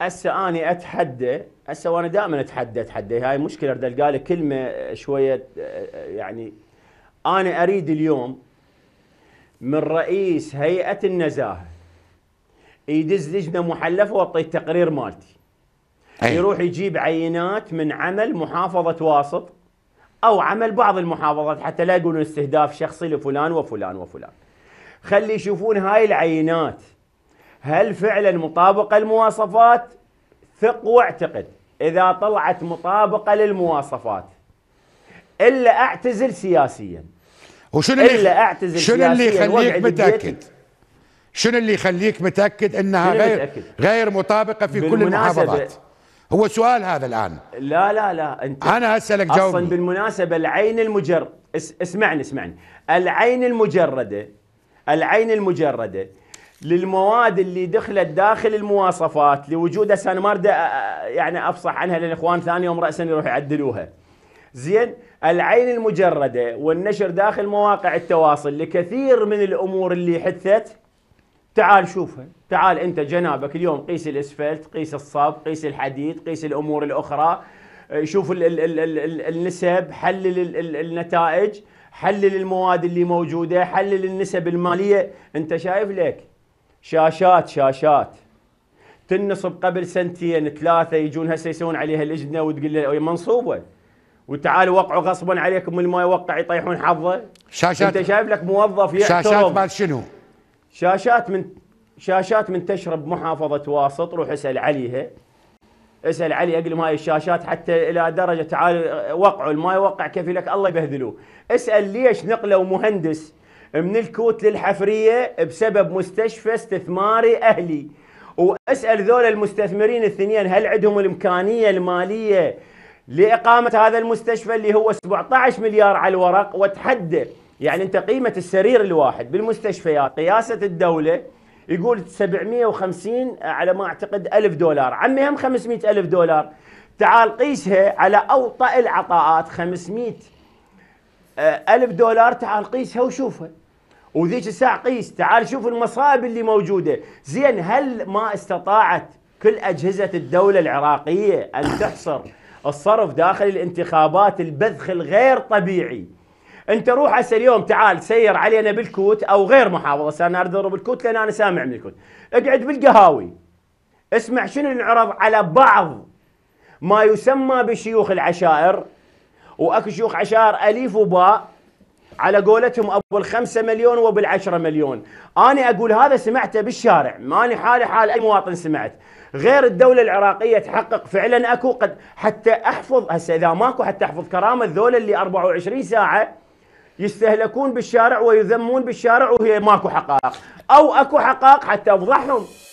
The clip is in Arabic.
هسه اني اتحدى هسه وانا دائما اتحدى اتحدى هاي مشكله اريد القى كلمه آه، شويه آه، آه، يعني انا اريد اليوم من رئيس هيئه النزاهه يدز لجنه محلفه واعطي التقرير مالتي أيه. يروح يجيب عينات من عمل محافظه واسط او عمل بعض المحافظات حتى لا يقولون استهداف شخصي لفلان وفلان وفلان خلي يشوفون هاي العينات هل فعلا مطابقة للمواصفات؟ ثق واعتقد إذا طلعت مطابقة للمواصفات إلا أعتزل سياسيا وشنو اللي إلا أعتزل شنو اللي يخليك متأكد شنو اللي يخليك متأكد أنها غير متأكد؟ غير مطابقة في كل المحافظات هو سؤال هذا الآن لا لا لا أنت أنا أسألك جاوبني أصلا بالمناسبة العين المجرد اسمعني اسمعني العين المجردة العين المجردة للمواد اللي دخلت داخل المواصفات لوجودها انا ما اريد يعني افصح عنها لان اخوان ثاني يوم راسا يروح يعدلوها. زين العين المجرده والنشر داخل مواقع التواصل لكثير من الامور اللي حثت تعال شوفها، تعال انت جنابك اليوم قيس الاسفلت، قيس الصب، قيس الحديد، قيس الامور الاخرى، شوف الـ الـ الـ النسب، حلل النتائج، حلل المواد اللي موجوده، حلل النسب الماليه، انت شايف لك شاشات شاشات تنصب قبل سنتين ثلاثه يجون هسه يسوون عليها الاجنه وتقول له منصوبه وتعال وقعوا غصبا عليكم من ما يوقع يطيحون حظه شاشات انت شايف لك موظف يحترم شاشات مال شنو؟ شاشات من شاشات من تشرب محافظه واسط روح اسال عليها اسال علي اقلم هاي الشاشات حتى الى درجه تعال وقعوا الماي وقع كفي لك الله يبهذلوه اسال ليش نقلوا مهندس من الكوت للحفريه بسبب مستشفى استثماري اهلي واسال ذول المستثمرين الثنين هل عندهم الامكانيه الماليه لاقامه هذا المستشفى اللي هو 17 مليار على الورق وتحدى يعني انت قيمه السرير الواحد بالمستشفيات قياسه الدوله يقول 750 على ما اعتقد ألف دولار عمي هم 500 ألف دولار تعال قيسها على أوطأ العطاءات 500 آه، ألف دولار تعال قيسها وشوفها وذيك الساعة قيس تعال شوف المصائب اللي موجودة زين هل ما استطاعت كل أجهزة الدولة العراقية أن تحصر الصرف داخل الانتخابات البذخ الغير طبيعي انت روح هسه اليوم تعال سير علينا بالكوت او غير محافظه انا اريد اضرب الكوت لان انا سامع من الكوت اقعد بالقهاوي اسمع شنو انعرض على بعض ما يسمى بشيوخ العشائر واكو شيوخ عشائر اليف وباء على قولتهم ابو الخمسة مليون وبالعشرة مليون انا اقول هذا سمعته بالشارع ماني حالي حال اي مواطن سمعت غير الدولة العراقية تحقق فعلا اكو قد حتى احفظ هسه اذا ماكو حتى احفظ كرامة ذولا اللي 24 ساعة يستهلكون بالشارع ويذمون بالشارع وهي ماكو حقائق او اكو حقائق حتى افضحهم